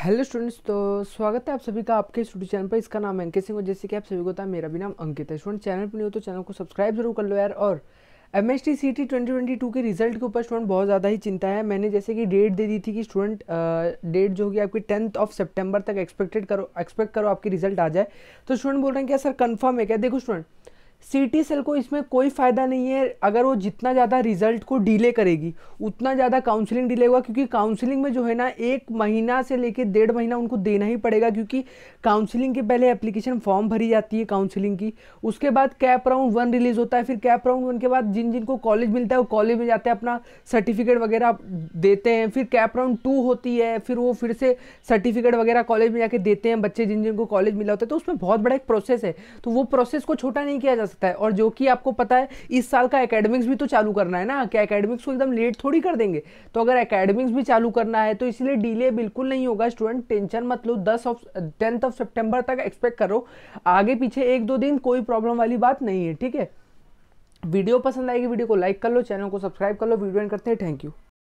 hello students तो स्वागत है आप सभी का आपके स्टूडियो चैनल पर इसका नाम अंकित सिंह और जैसे कि आप सभी को बताया मेरा भी नाम अंकित है स्टूडेंट चैनल पर नहीं हो तो चैनल को सब्सक्राइब जरूर कर लो यार और M S T C T twenty twenty two के रिजल्ट के ऊपर स्टूडेंट बहुत ज़्यादा ही चिंता है मैंने जैसे कि डेट दे दी थी कि स्टूडेंट डेट जो होगी आपकी टेंथ ऑफ सेप्टेम्बर तक एक्सपेक्टेड करो एक्सपेक्ट करो आपकी रिजल्ट आ जाए तो स्टूडेंट बोल रहे हैं क्या सर कन्फर्म है क्या देखो स्टूडेंट सी टी सेल को इसमें कोई फ़ायदा नहीं है अगर वो जितना ज़्यादा रिजल्ट को डिले करेगी उतना ज़्यादा काउंसलिंग डिले होगा क्योंकि काउंसलिंग में जो है ना एक महीना से लेकर डेढ़ महीना उनको देना ही पड़ेगा क्योंकि काउंसलिंग के पहले एप्लीकेशन फॉर्म भरी जाती है काउंसलिंग की उसके बाद कैप राउंड वन रिलीज़ होता है फिर कैप राउंड वन के बाद जिन जिनको कॉलेज मिलता है वो कॉलेज में जाते हैं अपना सर्टिफिकेट वगैरह देते हैं फिर कैप राउंड टू होती है फिर वो फिर से सर्टिफिकेट वगैरह कॉलेज में जाके देते हैं बच्चे जिन जिनको कॉलेज मिला होता है तो उसमें बहुत बड़ा एक प्रोसेस है तो वो प्रोसेस को छोटा नहीं किया जा सकता है और जो कि आपको पता है इस साल का एकेडमिक्स भी तो चालू करना है ना कि एकेडमिक्स को एकदम लेट थोड़ी कर देंगे तो अगर एकेडमिक्स भी चालू करना है तो इसलिए डिले बिल्कुल नहीं होगा स्टूडेंट टेंशन मत लो दस ऑफ टेंथ ऑफ सेप्टेम्बर तक एक्सपेक्ट करो आगे पीछे एक दो दिन कोई प्रॉब्लम वाली बात नहीं है ठीक है वीडियो पसंद आएगी वीडियो को लाइक कर लो चैनल को सब्सक्राइब कर लो वीडियो एंड करते हैं थैंक यू